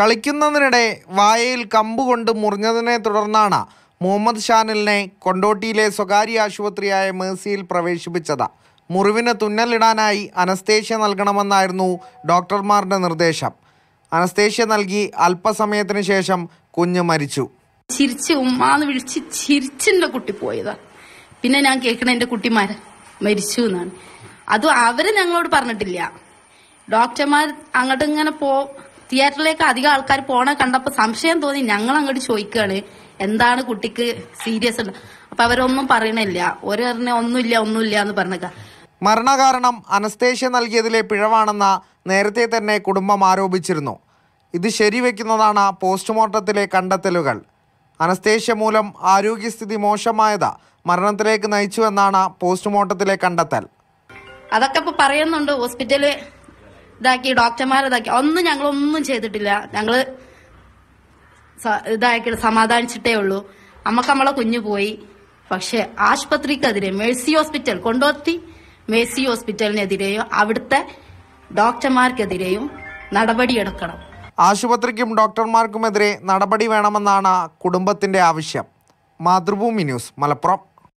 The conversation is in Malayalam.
കളിക്കുന്നതിനിടെ വായയിൽ കമ്പുകൊണ്ട് മുറിഞ്ഞതിനെ തുടർന്നാണ് മുഹമ്മദ് ഷാനിലിനെ കൊണ്ടോട്ടിയിലെ സ്വകാര്യ ആശുപത്രിയായ മേഴ്സിയിൽ പ്രവേശിപ്പിച്ചത് മുറിവിന് തുന്നലിടാനായി അനസ്തേഷ്യ നൽകണമെന്നായിരുന്നു ഡോക്ടർമാരുടെ നിർദ്ദേശം അനസ്തേഷ്യ നൽകി അല്പസമയത്തിന് ശേഷം കുഞ്ഞ് മരിച്ചു ചിരിച്ച് ഉമ്മാന്ന് വിളിച്ച് ചിരിച്ചെന്റെ കുട്ടി പോയതാ പിന്നെ ഞാൻ കേൾക്കണ എന്റെ കുട്ടിമാര് മരിച്ചു എന്നാണ് അതും അവര് ഞങ്ങളോട് പറഞ്ഞിട്ടില്ല ഡോക്ടർമാർ അങ്ങോട്ട് ഇങ്ങനെ പോ തിയേറ്ററിലേക്ക് അധികം ആൾക്കാർ പോണ കണ്ടപ്പോൾ സംശയം തോന്നി ഞങ്ങൾ അങ്ങോട്ട് ചോദിക്കുകയാണ് എന്താണ് കുട്ടിക്ക് സീരിയസ് ഉണ്ട് അപ്പൊ അവരൊന്നും പറയണില്ല ഒരു ഒന്നുമില്ല ഒന്നുമില്ല എന്ന് പറഞ്ഞേക്ക മരണകാരണം അനസ്തേഷ്യ നൽകിയതിലെ പിഴവാണെന്ന നേരത്തെ തന്നെ കുടുംബം ആരോപിച്ചിരുന്നു ഇത് ശരിവെക്കുന്നതാണ് പോസ്റ്റ്മോർട്ടത്തിലെ കണ്ടെത്തലുകൾ അനസ്തേഷ്യ മൂലം ആരോഗ്യസ്ഥിതി മോശമായത മരണത്തിലേക്ക് നയിച്ചു എന്നാണ് പോസ്റ്റ്മോർട്ടത്തിലെ കണ്ടെത്തൽ അതൊക്കെ ഇപ്പൊ പറയുന്നുണ്ട് ഹോസ്പിറ്റല് ഇതാക്കി ഡോക്ടർമാരതാക്കി ഒന്നും ഞങ്ങളൊന്നും ചെയ്തിട്ടില്ല ഞങ്ങള് ഇതാക്കി സമാധാനിച്ചിട്ടേ ഉള്ളൂ അമ്മക്ക് നമ്മളെ കുഞ്ഞു പോയി പക്ഷെ ആശുപത്രിക്കെതിരെ മേഴ്സി ഹോസ്പിറ്റൽ കൊണ്ടോത്തി മേഴ്സി ഹോസ്പിറ്റലിനെതിരെയും അവിടുത്തെ ഡോക്ടർമാർക്കെതിരെയും നടപടിയെടുക്കണം ആശുപത്രിക്കും ഡോക്ടർമാർക്കുമെതിരെ നടപടി വേണമെന്നാണ് കുടുംബത്തിന്റെ ആവശ്യം മാതൃഭൂമി ന്യൂസ് മലപ്പുറം